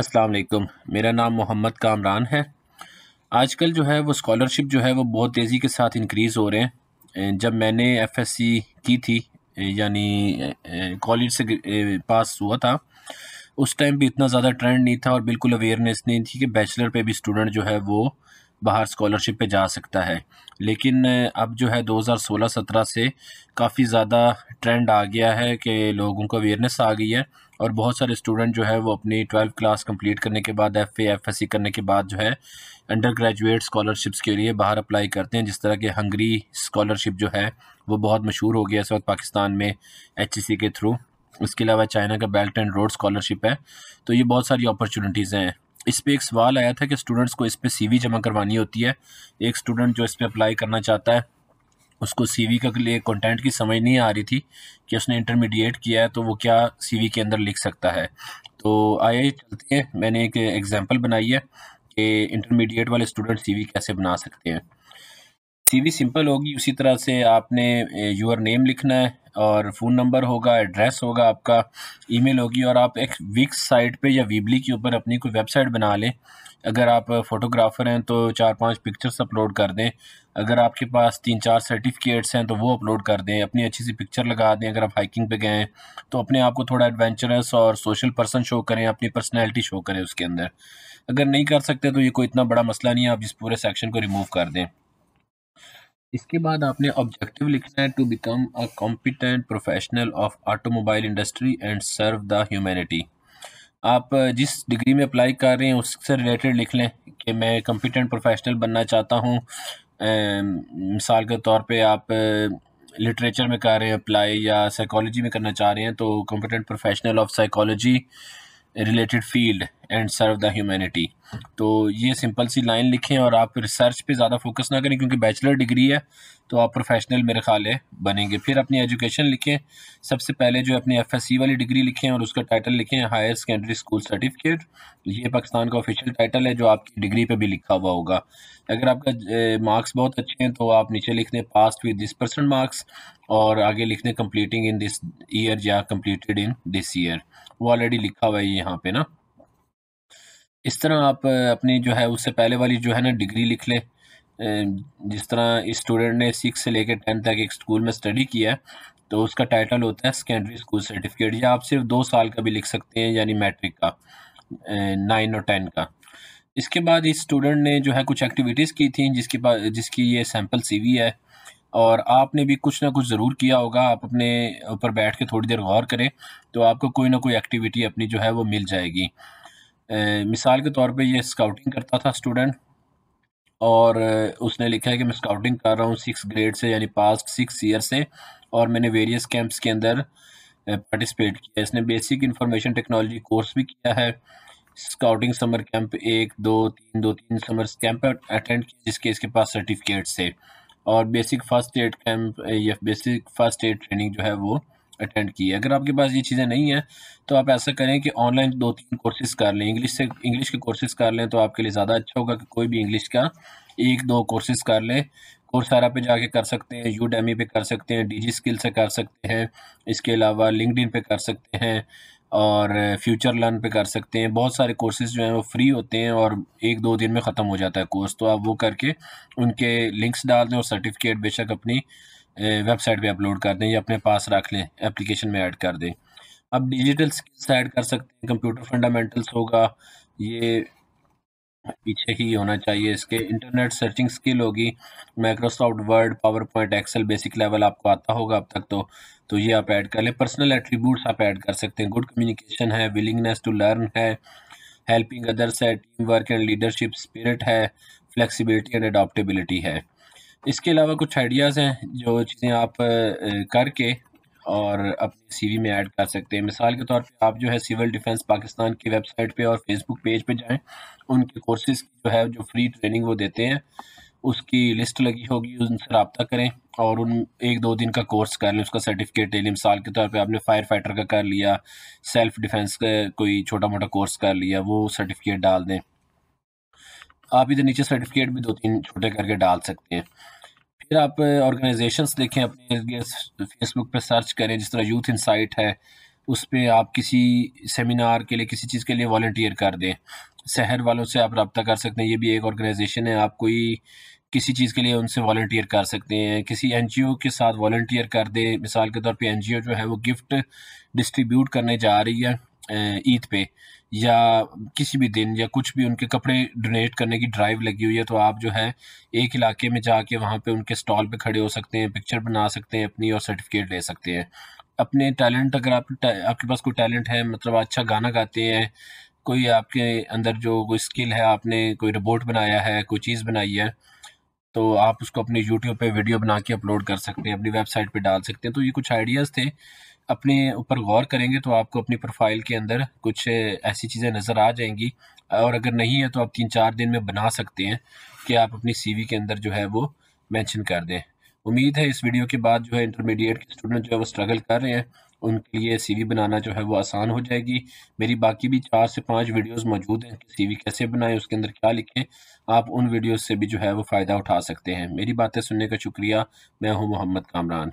अस्सलाम वालेकुम मेरा नाम मोहम्मद कामरान है आजकल जो है वो स्कॉलरशिप जो है वो बहुत तेज़ी के साथ इंक्रीज़ हो रहे हैं जब मैंने एफएससी की थी यानी कॉलेज से पास हुआ था उस टाइम भी इतना ज़्यादा ट्रेंड नहीं था और बिल्कुल अवेयरनेस नहीं थी कि बैचलर पे भी स्टूडेंट जो है वो बाहर स्कॉलरशिप पे जा सकता है लेकिन अब जो है 2016-17 से काफ़ी ज़्यादा ट्रेंड आ गया है कि लोगों को अवेयरनेस आ गई है और बहुत सारे स्टूडेंट जो है वो अपनी ट्वेल्थ क्लास कंप्लीट करने के बाद F A F S C करने के बाद जो है अंडर ग्रेजुएट स्कॉलरशिप्स के लिए बाहर अप्लाई करते हैं जिस तरह के हंगरी स्कॉलरशिप जो है वो बहुत मशहूर हो गया इस वक्त पाकिस्तान में एच सी e के थ्रू उसके अलावा चाइना का बेल्ट एंड रोड स्कॉलरशिप है तो ये बहुत सारी अपॉर्चुनिटीज़ हैं इस पर एक सवाल आया था कि स्टूडेंट्स को इस पर सी जमा करवानी होती है एक स्टूडेंट जो इस पर अप्लाई करना चाहता है उसको सीवी का लिए कंटेंट की समझ नहीं आ रही थी कि उसने इंटरमीडिएट किया है तो वो क्या सीवी के अंदर लिख सकता है तो आइए चलते हैं मैंने एक एग्जांपल बनाई है कि इंटरमीडिएट वाले स्टूडेंट सीवी कैसे बना सकते हैं सीवी सिंपल होगी उसी तरह से आपने योर नेम लिखना है और फ़ोन नंबर होगा एड्रेस होगा आपका ईमेल होगी और आप एक विक्स साइट पे या वीबली के ऊपर अपनी कोई वेबसाइट बना लें अगर आप फोटोग्राफ़र हैं तो चार पांच पिक्चर्स अपलोड कर दें अगर आपके पास तीन चार सर्टिफिकेट्स हैं तो वो अपलोड कर दें अपनी अच्छी सी पिक्चर लगा दें अगर आप हाइकिंग पे गए हैं तो अपने आप को थोड़ा एडवेंचरस और सोशल पर्सन शो करें अपनी पर्सनैलिटी शो करें उसके अंदर अगर नहीं कर सकते तो ये कोई इतना बड़ा मसला नहीं है आप इस पूरे सेक्शन को रिमूव कर दें इसके बाद आपने ऑब्जेक्टिव लिखना है to become a competent professional of automobile industry and serve the humanity आप जिस डिग्री में अप्लाई कर रहे हैं उससे रिलेटेड लिख लें कि मैं कॉम्पिटेंट प्रोफेशनल बनना चाहता हूँ मिसाल के तौर पे आप लिटरेचर में कर रहे हैं अप्लाई या साइकोलॉजी में करना चाह रहे हैं तो competent professional of psychology related field and serve the humanity तो ये सिंपल सी लाइन लिखें और आप रिसर्च पे ज़्यादा फोकस ना करें क्योंकि बैचलर डिग्री है तो आप प्रोफेशनल मेरे ख्याल है बनेंगे फिर अपनी एजुकेशन लिखें सबसे पहले जो अपनी एफ वाली डिग्री लिखें और उसका टाइटल लिखें हायर सेकेंडरी स्कूल सर्टिफिकेट ये पाकिस्तान का ऑफिशियल टाइटल है जो आपकी डिग्री पर भी लिखा हुआ होगा अगर आपका मार्क्स बहुत अच्छे हैं तो आप नीचे लिख दें pass with this percent marks और आगे लिख दें कम्प्लीटिंग इन दिस ईयर या कम्प्लीटेड इन दिस ईयर वो ऑलरेडी लिखा हुआ है यहाँ पे ना इस तरह आप अपनी जो है उससे पहले वाली जो है ना डिग्री लिख लें जिस तरह इस स्टूडेंट ने सिक्स से लेकर टेंथ तक एक स्कूल में स्टडी किया है तो उसका टाइटल होता है सेकेंडरी स्कूल सर्टिफिकेट या आप सिर्फ दो साल का भी लिख सकते हैं यानी मैट्रिक का नाइन और टेन का इसके बाद इस स्टूडेंट ने जो है कुछ एक्टिविटीज़ की थी जिसके पास जिसकी ये सैम्पल सी है और आपने भी कुछ ना कुछ ज़रूर किया होगा आप अपने ऊपर बैठ के थोड़ी देर गौर करें तो आपको कोई ना कोई एक्टिविटी अपनी जो है वो मिल जाएगी मिसाल के तौर पे ये स्काउटिंग करता था स्टूडेंट और उसने लिखा है कि मैं स्काउटिंग कर रहा हूँ सिक्स ग्रेड से यानी पास्ट सिक्स ईयर से और मैंने वेरियस कैंप्स के अंदर पार्टिसिपेट किया इसने बेसिक इंफॉर्मेशन टेक्नोलॉजी कोर्स भी किया है स्काउटिंग समर कैंप एक दो तीन दो तीन समर कैंप अटेंड किए जिसके इसके पास सर्टिफिकेट्स है और बेसिक फर्स्ट एड कैंप या बेसिक फर्स्ट एड ट्रेनिंग जो है वो अटेंड की है अगर आपके पास ये चीज़ें नहीं हैं तो आप ऐसा करें कि ऑनलाइन दो तीन कोर्सेज़ कर लें इंग्लिश से इंग्लिश के कोर्सेज़ कर लें तो आपके लिए ज़्यादा अच्छा होगा कि कोई भी इंग्लिश का एक दो कोर्सेज़ कर लें कोर्सारा पे जाके कर सकते हैं यू डेमी पे कर सकते हैं जी स्किल से कर सकते हैं इसके अलावा लिंकड पर कर सकते हैं और फ्यूचर लर्न पे कर सकते हैं बहुत सारे कोर्सेज जो हैं वो फ्री होते हैं और एक दो दिन में ख़त्म हो जाता है कोर्स तो आप वो करके उनके लिंक्स डाल दें और सर्टिफिकेट बेशक अपनी वेबसाइट पे अपलोड कर दें या अपने पास रख लें एप्लीकेशन में ऐड कर दें अब डिजिटल स्किल्स ऐड कर सकते हैं कंप्यूटर फंडामेंटल्स होगा ये पीछे ही होना चाहिए इसके इंटरनेट सर्चिंग स्किल होगी Microsoft Word PowerPoint Excel basic level आपको आता होगा अब तक तो तो ये आप ऐड कर लें पर्सनल एट्रीब्यूट्स आप ऐड कर सकते हैं गुड कम्युनिकेशन है विलिंगनेस टू लर्न है हेल्पिंग अदर्स है team work and leadership spirit है फ्लेक्सिबिलिटी एंड अडॉप्टेबिलिटी है इसके अलावा कुछ आइडियाज़ हैं जो चीज़ें आप करके और अपने सीवी में ऐड कर सकते हैं मिसाल के तौर पे आप जो है सिविल डिफेंस पाकिस्तान की वेबसाइट पे और फेसबुक पेज पे जाएं उनके कोर्सेज जो है जो फ्री ट्रेनिंग वो देते हैं उसकी लिस्ट लगी होगी उनसे रबता करें और उन एक दो दिन का कोर्स कर लें उसका सर्टिफिकेट ले लें मिसाल के तौर पे आपने फायर फाइटर का कर लिया सेल्फ डिफेंस का कोई छोटा मोटा कोर्स कर लिया वो सर्टिफिकेट डाल दें आप इधर नीचे सर्टिफिकेट भी दो तीन छोटे करके डाल सकते हैं फिर आप ऑर्गेनाइजेशन देखें अपने फेसबुक पर सर्च करें जिस तरह यूथ इंसाइट है उस पर आप किसी सेमिनार के लिए किसी चीज़ के लिए वॉल्टियर कर दें शहर वालों से आप रबता कर सकते हैं ये भी एक ऑर्गेनाइजेशन है आप कोई किसी चीज़ के लिए उनसे वॉल्टियर कर सकते हैं किसी एन के साथ वॉल्टियर कर दें मिसाल के तौर पर एन जो है वो गिफ्ट डिस्ट्रीब्यूट करने जा रही है ईद पे या किसी भी दिन या कुछ भी उनके कपड़े डोनेट करने की ड्राइव लगी हुई है तो आप जो है एक इलाके में जाके वहाँ पे उनके स्टॉल पे खड़े हो सकते हैं पिक्चर बना सकते हैं अपनी और सर्टिफिकेट ले सकते हैं अपने टैलेंट अगर आप आपके पास कोई टैलेंट है मतलब अच्छा गाना गाते हैं कोई आपके अंदर जो कोई स्किल है आपने कोई रोबोट बनाया है कोई चीज़ बनाई है तो आप उसको अपने यूट्यूब पे वीडियो बना के अपलोड कर सकते हैं अपनी वेबसाइट पे डाल सकते हैं तो ये कुछ आइडियाज़ थे अपने ऊपर गौर करेंगे तो आपको अपनी प्रोफाइल के अंदर कुछ ऐसी चीज़ें नज़र आ जाएंगी और अगर नहीं है तो आप तीन चार दिन में बना सकते हैं कि आप अपनी सी के अंदर जो है वो मैंशन कर दें उम्मीद है इस वीडियो के बाद जो है इंटरमीडिएट के स्टूडेंट जो है वो स्ट्रगल कर रहे हैं उनके लिए सीवी बनाना जो है वो आसान हो जाएगी मेरी बाकी भी चार से पाँच वीडियोस मौजूद हैं कि सीवी कैसे बनाएं उसके अंदर क्या लिखें आप उन वीडियोस से भी जो है वो फ़ायदा उठा सकते हैं मेरी बातें सुनने का शुक्रिया मैं हूँ मोहम्मद कामरान